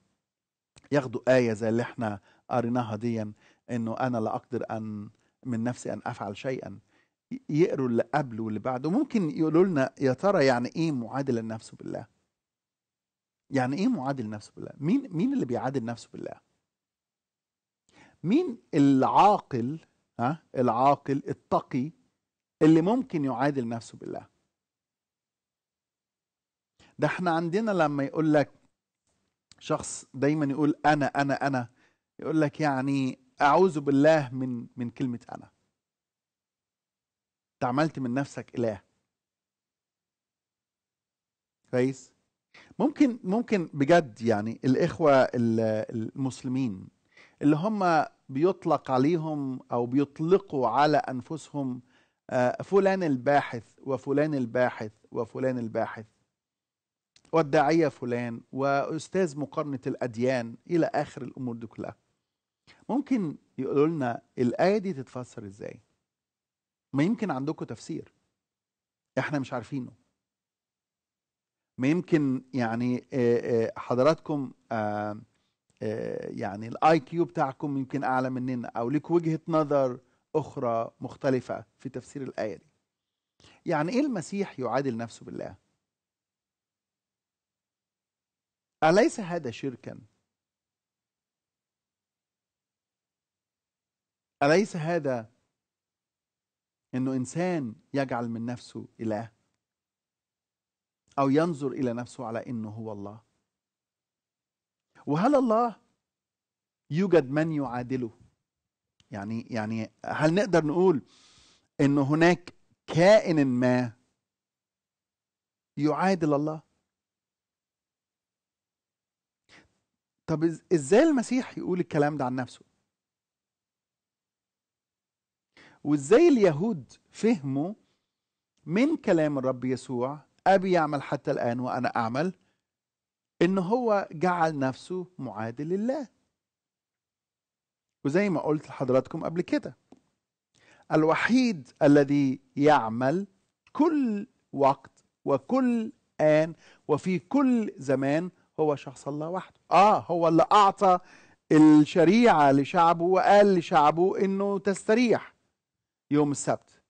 ياخدوا آية زي اللي احنا قريناها ديا إنه أنا لا أقدر أن من نفسي أن أفعل شيئا يقروا اللي قبله واللي بعده ممكن يقولوا لنا يا ترى يعني إيه معادلا نفسه بالله يعني إيه معادل نفسه بالله مين مين اللي بيعادل نفسه بالله مين العاقل ها العاقل التقي اللي ممكن يعادل نفسه بالله ده احنا عندنا لما يقول لك شخص دايما يقول انا انا انا يقول لك يعني اعوذ بالله من من كلمه انا انت عملت من نفسك اله كويس ممكن ممكن بجد يعني الاخوه المسلمين اللي هم بيطلق عليهم او بيطلقوا على انفسهم آه، فلان الباحث وفلان الباحث وفلان الباحث والداعيه فلان واستاذ مقارنه الاديان الى اخر الامور دي كلها ممكن يقولوا لنا الايه دي تتفسر ازاي ما يمكن عندكم تفسير احنا مش عارفينه ما يمكن يعني آه، آه، حضراتكم آه، يعني الاي كيو بتاعكم يمكن اعلى مننا او لك وجهه نظر اخرى مختلفه في تفسير الايه دي يعني ايه المسيح يعادل نفسه بالله اليس هذا شركا اليس هذا انه انسان يجعل من نفسه اله او ينظر الى نفسه على انه هو الله وهل الله يوجد من يعادله يعني يعني هل نقدر نقول ان هناك كائن ما يعادل الله طب ازاي المسيح يقول الكلام ده عن نفسه وازاي اليهود فهموا من كلام الرب يسوع ابي يعمل حتى الان وانا اعمل ان هو جعل نفسه معادل لله وزي ما قلت لحضراتكم قبل كده الوحيد الذي يعمل كل وقت وكل آن وفي كل زمان هو شخص الله وحده آه هو اللي أعطى الشريعة لشعبه وقال لشعبه إنه تستريح يوم السبت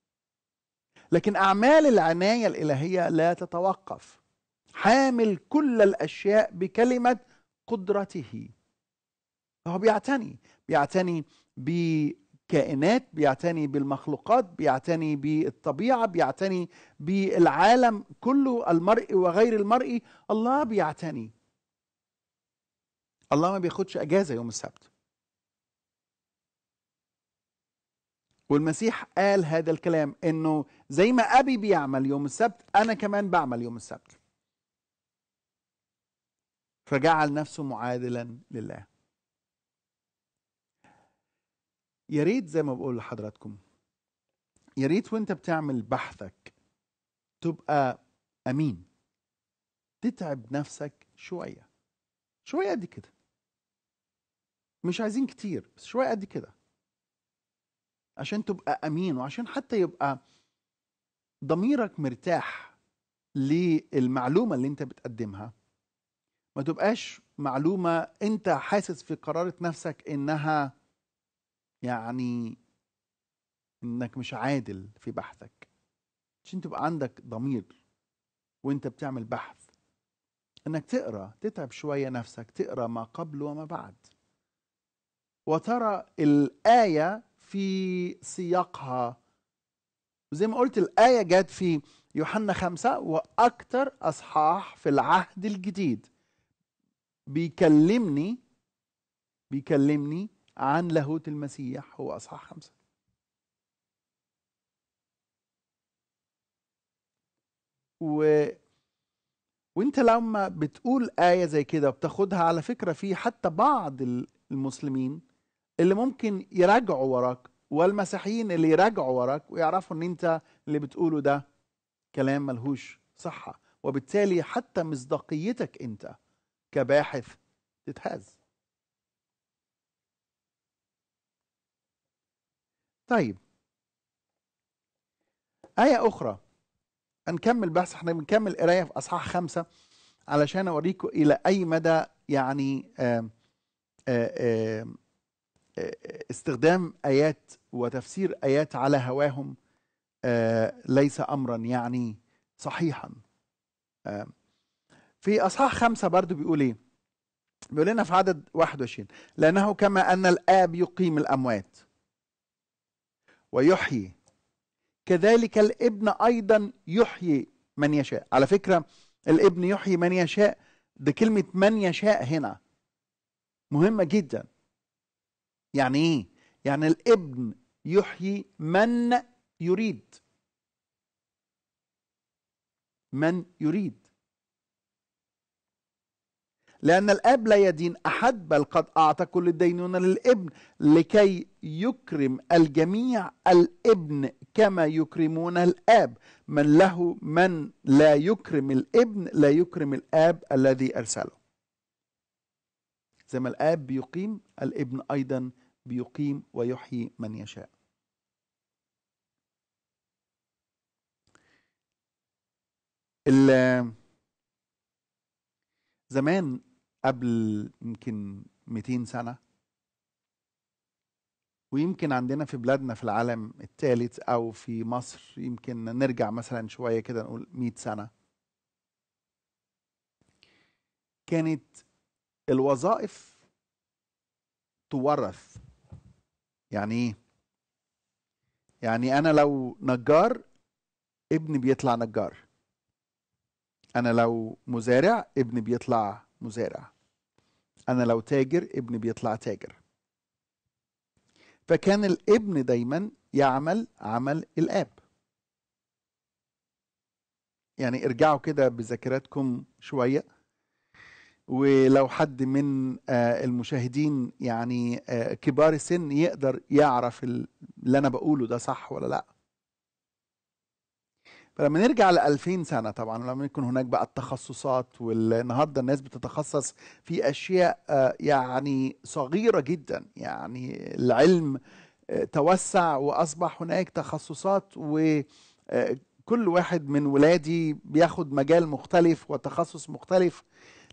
لكن أعمال العناية الإلهية لا تتوقف حامل كل الاشياء بكلمه قدرته فهو بيعتني بيعتني بكائنات بيعتني بالمخلوقات بيعتني بالطبيعه بيعتني بالعالم كله المرئي وغير المرئي الله بيعتني الله ما بياخدش اجازه يوم السبت والمسيح قال هذا الكلام انه زي ما ابي بيعمل يوم السبت انا كمان بعمل يوم السبت فجعل نفسه معادلا لله يا ريت زي ما بقول لحضراتكم يا ريت وانت بتعمل بحثك تبقى امين تتعب نفسك شويه شويه قد كده مش عايزين كتير بس شويه قد كده عشان تبقى امين وعشان حتى يبقى ضميرك مرتاح للمعلومه اللي انت بتقدمها ما تبقاش معلومة انت حاسس في قرارة نفسك انها يعني انك مش عادل في بحثك عشان تبقى عندك ضمير وانت بتعمل بحث انك تقرا تتعب شوية نفسك تقرا ما قبل وما بعد وترى الآية في سياقها وزي ما قلت الآية جت في يوحنا خمسة وأكثر أصحاح في العهد الجديد بيكلمني بيكلمني عن لاهوت المسيح هو اصحاح خمسه و وانت لما بتقول آية زي كده وبتاخدها على فكرة في حتى بعض المسلمين اللي ممكن يراجعوا وراك والمسيحيين اللي يراجعوا وراك ويعرفوا ان انت اللي بتقوله ده كلام ملهوش صحة وبالتالي حتى مصداقيتك انت كباحث تتهز طيب آية أخرى هنكمل بحث احنا بنكمل قراية في أصحاح خمسة علشان أوريكم إلى أي مدى يعني استخدام آيات وتفسير آيات على هواهم ليس أمرا يعني صحيحا في اصحاح خمسة برضو بيقول ايه بيقول لنا في عدد 21 لانه كما ان الاب يقيم الاموات ويحيي كذلك الابن ايضا يحيي من يشاء على فكره الابن يحيي من يشاء ده كلمه من يشاء هنا مهمه جدا يعني ايه يعني الابن يحيي من يريد من يريد لأن الأب لا يدين أحد بل قد أعطى كل الدينون للابن لكي يكرم الجميع الابن كما يكرمون الآب من له من لا يكرم الابن لا يكرم الآب الذي أرسله زي ما الآب بيقيم الابن أيضا بيقيم ويحيي من يشاء زمان قبل يمكن 200 سنه ويمكن عندنا في بلادنا في العالم الثالث او في مصر يمكن نرجع مثلا شويه كده نقول 100 سنه كانت الوظائف تورث يعني ايه يعني انا لو نجار ابني بيطلع نجار انا لو مزارع ابني بيطلع مزارع أنا لو تاجر ابني بيطلع تاجر فكان الابن دايما يعمل عمل الآب يعني ارجعوا كده بذاكرتكم شوية ولو حد من آه، المشاهدين يعني آه، كبار السن يقدر يعرف اللي أنا بقوله ده صح ولا لأ فلما نرجع ل 2000 سنه طبعا لما يكون هناك بقى التخصصات والنهارده الناس بتتخصص في اشياء آه، يعني صغيره جدا يعني العلم آه، توسع واصبح هناك تخصصات و آه، كل واحد من ولادي بياخد مجال مختلف وتخصص مختلف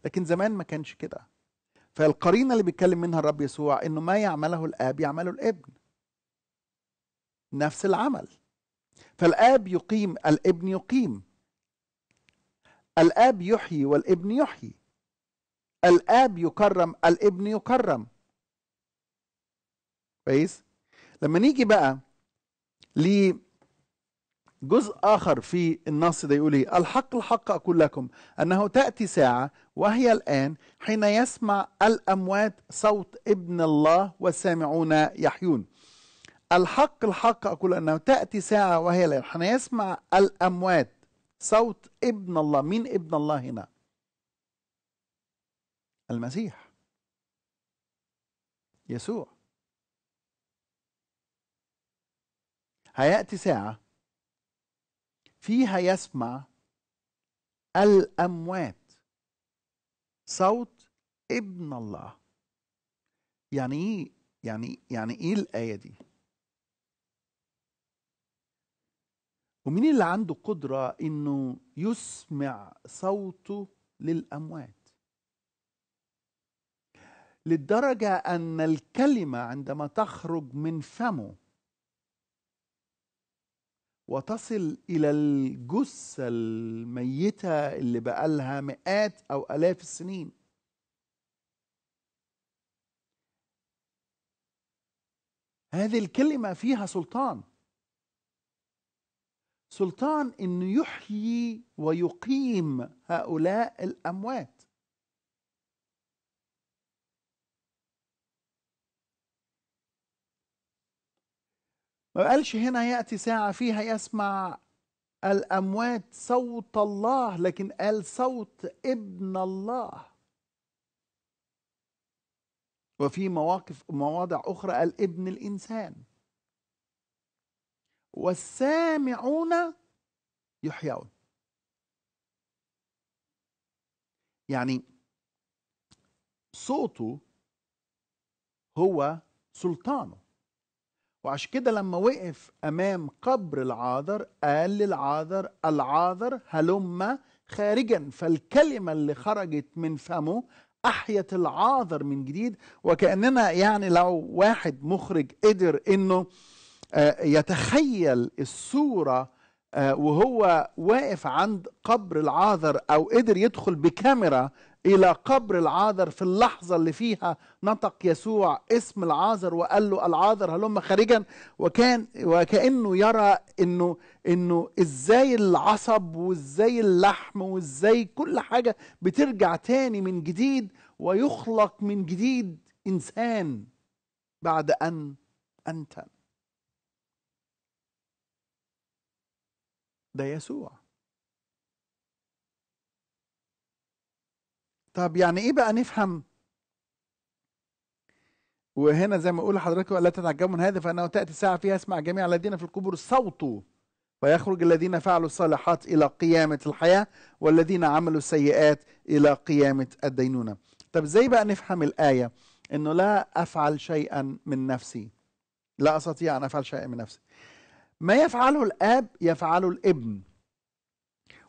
لكن زمان ما كانش كده فالقرينة اللي بيتكلم منها الرب يسوع انه ما يعمله الاب يعمله الابن نفس العمل فالاب يقيم الابن يقيم الاب يحيي والابن يحيي الاب يكرم الابن يكرم كويس لما نيجي بقى لجزء اخر في النص ده يقول ايه الحق الحق اقول لكم انه تاتي ساعه وهي الان حين يسمع الاموات صوت ابن الله والسامعون يحيون الحق الحق أقول أنه تأتي ساعة وهي لا هنسمع الأموات صوت ابن الله مين ابن الله هنا المسيح يسوع هيأتي ساعة فيها يسمع الأموات صوت ابن الله يعني ايه يعني يعني ايه الآية دي ومين اللي عنده قدرة انه يسمع صوته للأموات للدرجة أن الكلمة عندما تخرج من فمه وتصل إلى الجثة الميتة اللي بقالها مئات أو آلاف السنين هذه الكلمة فيها سلطان سلطان انه يحيي ويقيم هؤلاء الاموات ما قالش هنا ياتي ساعه فيها يسمع الاموات صوت الله لكن قال صوت ابن الله وفي مواقف مواضع اخرى قال ابن الانسان والسامعون يحيون يعني صوته هو سلطانه وعشان كده لما وقف امام قبر العاذر قال للعاذر العاذر هلم خارجا فالكلمه اللي خرجت من فمه احيت العاذر من جديد وكاننا يعني لو واحد مخرج قدر انه آه، يتخيل الصورة آه، وهو واقف عند قبر العاذر أو قدر يدخل بكاميرا إلى قبر العاذر في اللحظة اللي فيها نطق يسوع اسم العاذر وقال له العاذر هلم خارجا وكان وكأنه يرى إنه إنه إزاي العصب وإزاي اللحم وإزاي كل حاجة بترجع تاني من جديد ويخلق من جديد إنسان بعد أن أنتن ده يسوع طب يعني ايه بقى نفهم وهنا زي ما اقول لحضراتكم لا تتعجبوا من هذا فانه تاتي ساعه فيها يسمع جميع الذين في القبور صوته ويخرج الذين فعلوا الصالحات الى قيامه الحياه والذين عملوا السيئات الى قيامه الدينونه طب ازاي بقى نفهم الايه انه لا افعل شيئا من نفسي لا استطيع ان افعل شيئا من نفسي ما يفعله الاب يفعله الابن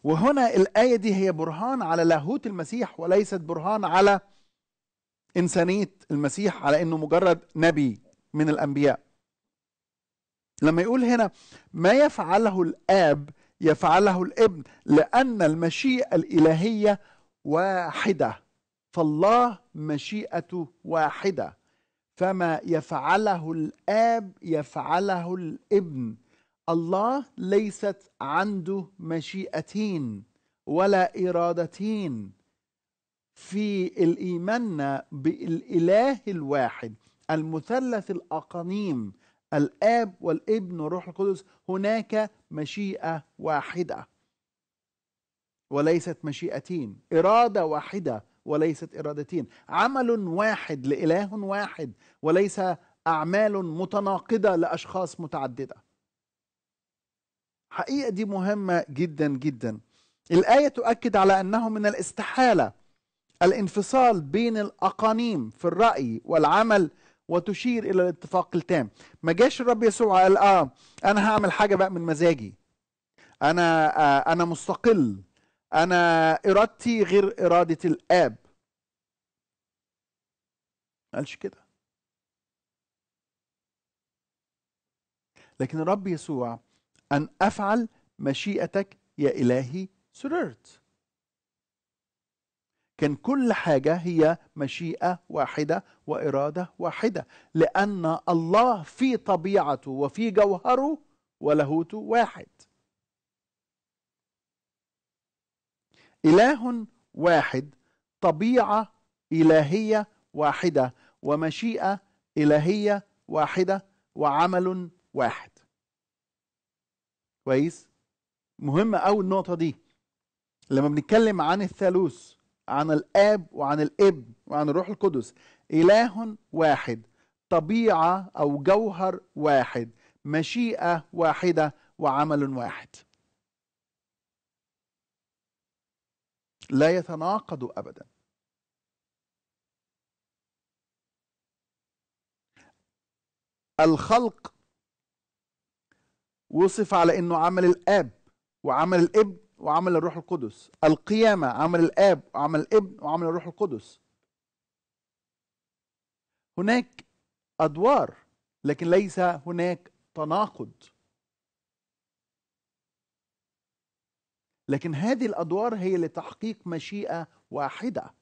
وهنا الايه دي هي برهان على لاهوت المسيح وليست برهان على انسانيه المسيح على انه مجرد نبي من الانبياء لما يقول هنا ما يفعله الاب يفعله الابن لان المشيئه الالهيه واحده فالله مشيئته واحده فما يفعله الاب يفعله الابن الله ليست عنده مشيئتين ولا إرادتين في الإيمان بالإله الواحد المثلث الأقانيم الآب والابن والروح القدس هناك مشيئة واحدة وليست مشيئتين إرادة واحدة وليست إرادتين عمل واحد لإله واحد وليس أعمال متناقضة لأشخاص متعددة حقيقة دي مهمة جدا جدا الآية تؤكد على أنه من الاستحالة الانفصال بين الأقانيم في الرأي والعمل وتشير إلى الاتفاق التام ما جاش الرب يسوع قال آه أنا هعمل حاجة بقى من مزاجي أنا آه أنا مستقل أنا إرادتي غير إرادة الآب ما قالش كده لكن الرب يسوع أن أفعل مشيئتك يا إلهي سررت كان كل حاجة هي مشيئة واحدة وإرادة واحدة لأن الله في طبيعته وفي جوهره ولاهوته واحد إله واحد طبيعة إلهية واحدة ومشيئة إلهية واحدة وعمل واحد كويس مهمة أوي النقطة دي لما بنتكلم عن الثالوث عن الآب وعن الابن وعن الروح القدس إله واحد طبيعة أو جوهر واحد مشيئة واحدة وعمل واحد لا يتناقض أبدا الخلق وصف على انه عمل الاب وعمل الابن وعمل الروح القدس القيامة عمل الاب وعمل الابن وعمل الروح القدس هناك ادوار لكن ليس هناك تناقض لكن هذه الادوار هي لتحقيق مشيئه واحده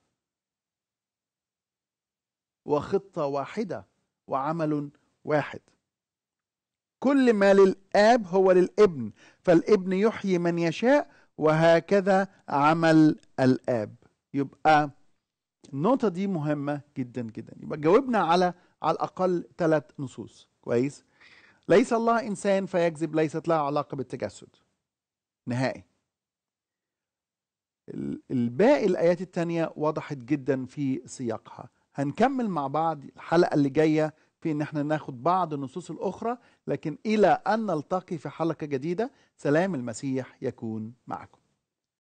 وخطه واحده وعمل واحد كل ما للاب هو للابن فالابن يحيي من يشاء وهكذا عمل الاب يبقى النقطه دي مهمه جدا جدا يبقى جاوبنا على على الاقل ثلاث نصوص كويس ليس الله انسان فيكذب ليست لها علاقه بالتجسد نهائي الباقي الايات التانية وضحت جدا في سياقها هنكمل مع بعض الحلقه اللي جايه في ان احنا ناخد بعض النصوص الاخرى لكن الى ان نلتقي في حلقه جديده سلام المسيح يكون معكم